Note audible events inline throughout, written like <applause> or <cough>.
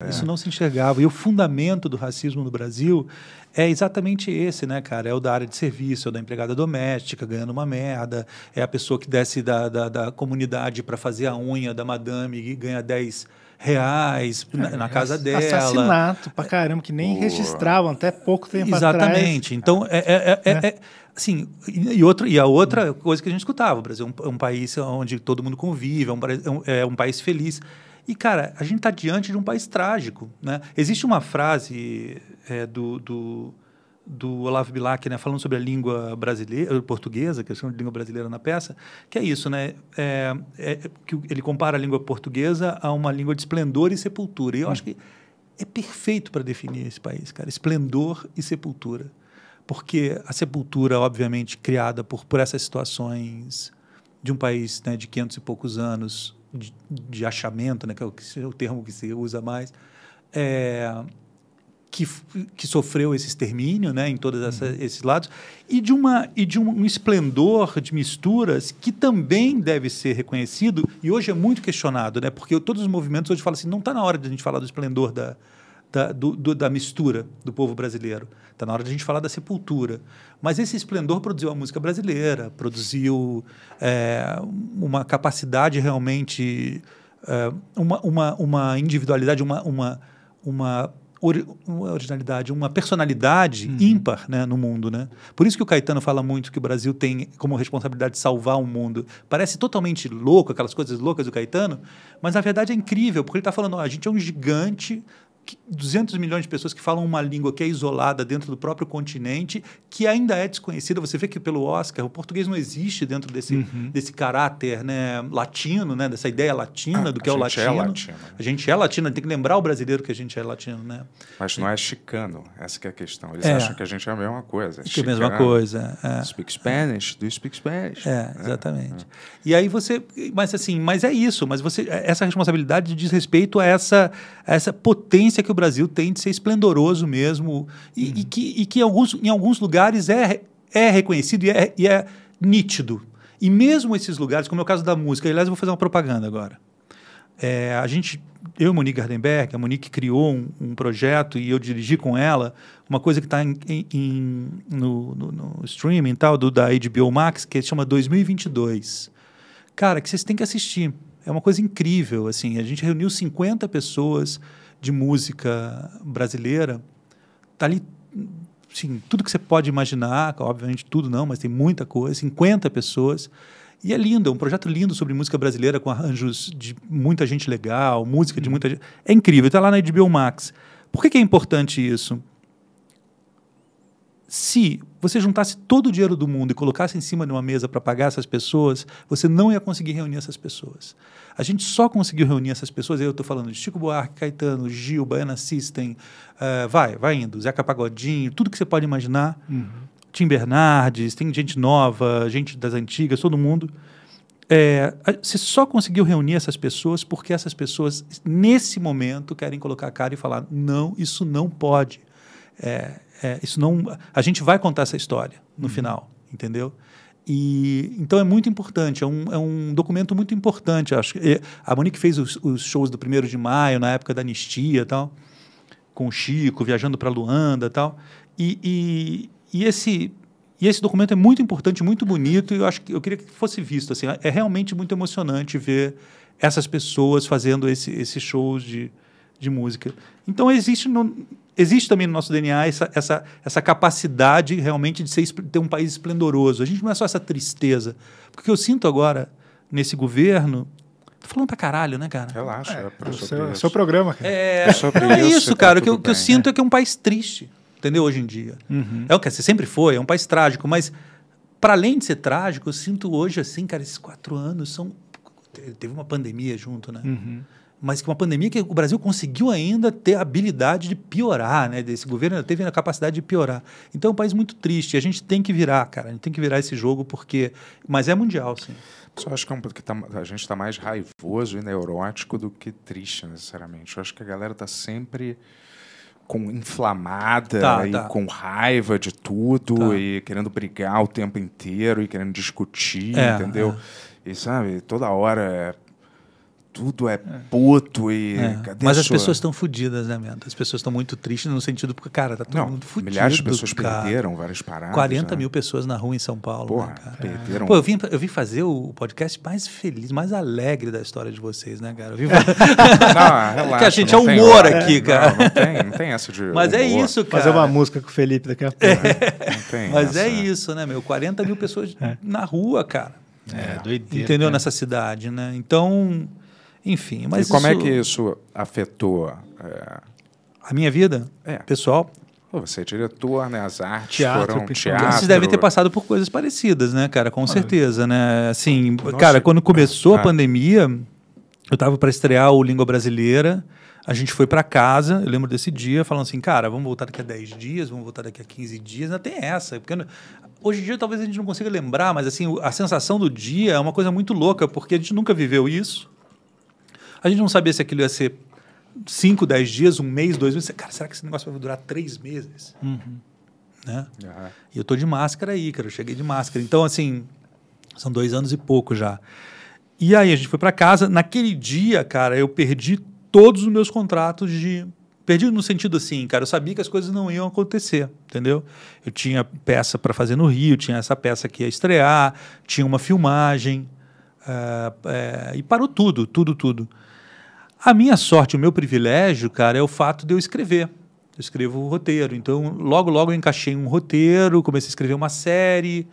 É. Isso não se enxergava. E o fundamento do racismo no Brasil é exatamente esse, né, cara? É o da área de serviço, é o da empregada doméstica ganhando uma merda, é a pessoa que desce da, da, da comunidade para fazer a unha da madame e ganha 10 reais na, na, é, casa dela. Assassinato pra caramba, que nem registravam até pouco tempo exatamente. atrás. Exatamente. Então, é é, é, é, é assim, e, outro, e a outra coisa que a gente escutava, o Brasil é um, um país onde todo mundo convive, é um, é um país feliz. E, cara, a gente está diante de um país trágico. Né? Existe uma frase é, do, do, do Olavo Bilac, né, falando sobre a língua brasileira, portuguesa, questão é de língua brasileira na peça, que é isso, né? É, é, que ele compara a língua portuguesa a uma língua de esplendor e sepultura. E eu hum. acho que é perfeito para definir esse país, cara. Esplendor e sepultura. Porque a sepultura, obviamente, criada por, por essas situações de um país né, de 500 e poucos anos, de, de achamento, né, que é o termo que se usa mais, é, que, que, sofreu esse extermínio né, em todos uhum. esses lados, e de, uma, e de um, um, esplendor de misturas que também deve ser reconhecido, e hoje é muito questionado, né, porque todos os movimentos hoje falam assim: não está na hora de a gente falar do esplendor da, da, do, do, da mistura do povo brasileiro. Está na hora de a gente falar da sepultura. Mas esse esplendor produziu a música brasileira, produziu é, uma capacidade realmente, é, uma, uma, uma individualidade, uma, uma, uma ori originalidade, uma personalidade uhum. ímpar né, no mundo. Né? Por isso que o Caetano fala muito que o Brasil tem como responsabilidade salvar o mundo. Parece totalmente louco, aquelas coisas loucas do Caetano, mas na verdade é incrível, porque ele está falando: oh, a gente é um gigante 200 milhões de pessoas que falam uma língua que é isolada dentro do próprio continente, que ainda é desconhecida. Você vê que pelo Oscar o português não existe dentro desse, uhum. desse caráter né, latino, né, dessa ideia latina do que é o é latino. Né? É latino A gente é latino, tem que lembrar o brasileiro que a gente é latino, né? Mas não é chicano, essa é a questão. Eles é. acham que a gente é a mesma coisa. É que é a mesma coisa. É. Speak Spanish, do speak Spanish. É, é, exatamente. E aí você, mas assim, mas é isso. Mas você, essa responsabilidade diz respeito a essa, a essa potência tendência que o Brasil tem de ser esplendoroso mesmo e, uhum. e que, e que em alguns, em alguns lugares é, é reconhecido e é, e é nítido. E mesmo esses lugares, como é o caso da música, aliás, eu vou fazer uma propaganda agora. É, a gente, eu e Monique Gardenberg, a Monique criou um, um, projeto e eu dirigi com ela uma coisa que está no, no, no, streaming tal, do, da HBO Max, que se chama 2022. Cara, que vocês têm que assistir. É uma coisa incrível, assim. A gente reuniu 50 pessoas de música brasileira, tá ali sim tudo que você pode imaginar, obviamente tudo não, mas tem muita coisa, 50 pessoas. E é lindo, é um projeto lindo sobre música brasileira com arranjos de muita gente legal, música de uhum. muita gente. É incrível, está lá na HBO Max. Por que, que é importante isso? se você juntasse todo o dinheiro do mundo e colocasse em cima de uma mesa para pagar essas pessoas, você não ia conseguir reunir essas pessoas. A gente só conseguiu reunir essas pessoas, eu estou falando de Chico Buarque, Caetano, Gil, Baiana System, uh, vai, vai indo, Zeca Pagodinho, tudo que você pode imaginar. Uhum. Tim Bernardes, tem gente nova, gente das antigas, todo mundo. É, você só conseguiu reunir essas pessoas porque essas pessoas, nesse momento, querem colocar a cara e falar: não, isso não pode. É, é, isso não, a gente vai contar essa história no uhum. final, entendeu? E, então é muito importante, é um, é um documento muito importante. Acho a Monique fez os, os shows do primeiro de maio na época da anistia, tal, com o Chico viajando para Luanda, tal. E, e, e, esse e esse documento é muito importante, muito bonito. E eu acho que eu queria que fosse visto assim. É, é realmente muito emocionante ver essas pessoas fazendo esse, esses shows de de música. Então existe, no, existe também no nosso DNA essa, essa, essa capacidade realmente de ser, ter um país esplendoroso. A gente não é só essa tristeza. Porque o que eu sinto agora nesse governo Tô falando pra caralho, né, cara? Relaxa, é, é, é seu, é seu, programa. Cara. É, é, é isso, tá cara. Tá o que, eu, que eu sinto é. é que é um país triste, entendeu? Hoje em dia. Uhum. É o que você sempre foi, é um país trágico, mas para além de ser trágico, eu sinto hoje assim, cara, esses quatro anos são. Teve uma pandemia junto, né? Uhum mas que uma pandemia que o Brasil conseguiu ainda ter a habilidade de piorar, né? Esse governo teve a capacidade de piorar. Então é um país muito triste. A gente tem que virar, cara. A gente tem que virar esse jogo porque, mas é mundial, sim. Só acho que, é um, que tá, a gente está mais raivoso e neurótico do que triste, necessariamente. Eu acho que a galera está sempre com inflamada tá, e tá. com raiva de tudo tá. e querendo brigar o tempo inteiro e querendo discutir, é, entendeu? É. E sabe, toda hora é tudo é puto e. É. Mas as sua... pessoas estão fodidas, né, Mendo? As pessoas estão muito tristes no sentido, porque, cara, tá todo não, mundo fudido. Milhares de pessoas cara. perderam várias paradas. 40 né? mil pessoas na rua em São Paulo. Porra, né, cara? perderam. Pô, eu vim, eu vim fazer o podcast mais feliz, mais alegre da história de vocês, né, cara? Eu vim... <laughs> não, relaxa. Que a gente é humor tem, aqui, é, cara. Não, não, tem, não tem <laughs> essa de. Mas é humor. é isso, cara. Fazer uma música com o Felipe daqui a pouco. É. Não tem <laughs> Mas é essa. é isso, né, meu? 40 mil pessoas é. na rua, cara. É, doideira. Entendeu? Né? Nessa cidade, né? Então. Enfim, mas E como é isso- é que isso afetou? é, A minha vida É. pessoal, você é diretor, né? As artes Teatro, foram teatro. Vocês devem ter passado por coisas parecidas, né, cara? Com certeza, né? Assim, cara, quando começou a ah. pandemia, eu tava para estrear o Língua Brasileira. A gente foi para casa, eu lembro desse dia, falando assim, cara, vamos voltar daqui a 10 dias, vamos voltar daqui a 15 dias, até tem essa. Porque hoje em dia talvez a gente não consiga lembrar, mas assim, a sensação do dia é uma coisa muito louca, porque a gente nunca viveu isso. A gente não sabia se aquilo ia ser 5, 10 dias, um mês, dois meses. Cara, será que esse negócio vai durar três meses? Uhum. Né? Uhum. E eu tô de máscara aí, cara. Eu cheguei de máscara. Então, assim, são dois anos e pouco já. E aí a gente foi para casa. Naquele dia, cara, eu perdi todos os meus contratos de. Perdi no sentido assim, cara, eu sabia que as coisas não iam acontecer, entendeu? Eu tinha peça para fazer no Rio, tinha essa peça que ia estrear, tinha uma filmagem, uh, uh, e parou tudo, tudo, tudo. A minha sorte, o meu privilégio, cara, é o fato de eu escrever. Eu escrevo o roteiro. Então, logo, logo eu encaixei um roteiro, comecei a escrever uma série.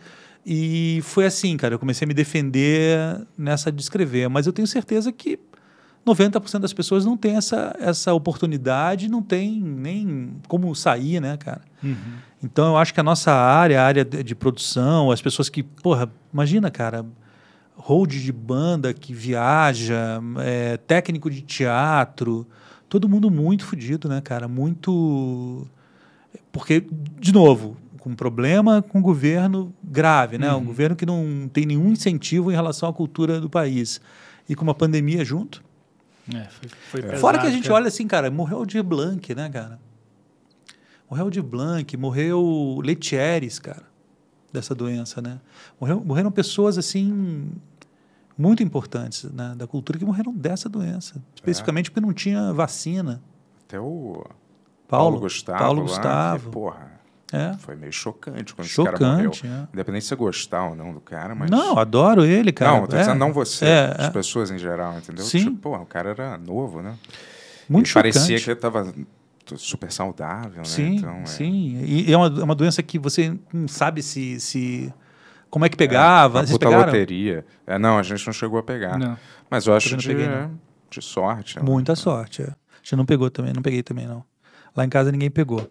E foi assim, cara. Eu comecei a me defender nessa de escrever. Mas eu tenho certeza que 90% das pessoas não tem essa, essa oportunidade, não tem nem como sair, né, cara? Uhum. Então eu acho que a nossa área, a área de, de, produção, as pessoas que, porra, imagina, cara, hold de banda que viaja, é, técnico de teatro, todo mundo muito fodido, né, cara? Muito. Porque, de novo, com um problema com o governo grave, né? Uhum. Um governo que não tem nenhum incentivo em relação à cultura do país. E com uma pandemia junto. É, foi, foi é. Fora que a gente olha assim, cara, morreu o de Blanc, né, cara? Morreu o de Blanc, morreu o Letieres, cara dessa doença, né? Morreram, morreram pessoas assim muito importantes né, da cultura que morreram dessa doença, é. especificamente é. porque não tinha vacina. Até o Paulo, Paulo Gustavo. Paulo lá, Que, porra, é. Foi meio chocante quando chocante, esse cara morreu. É. Independente se você gostar ou não do cara, mas. Não, adoro ele, cara. Não, tô dizendo é. não você, é, as é. pessoas em geral, entendeu? Sim. Tipo, porra, o cara era novo, né? Muito e chocante. Parecia que ele super saudável, né? sim, né? Então, é... Sim, e é uma, é uma doença que você não sabe se... se... Como é que pegava? É, uma puta loteria. É, não, a gente não chegou a pegar. Não. Mas eu acho que de, de sorte. É Muita né? sorte, é. A gente não pegou também, não peguei também, não. Lá em casa ninguém pegou.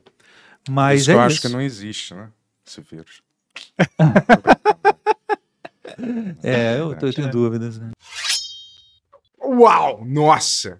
Mas isso é eu acho que não existe, né? Esse vírus. <laughs> é, eu, tô, eu tenho é. dúvidas, né? Uau! Nossa!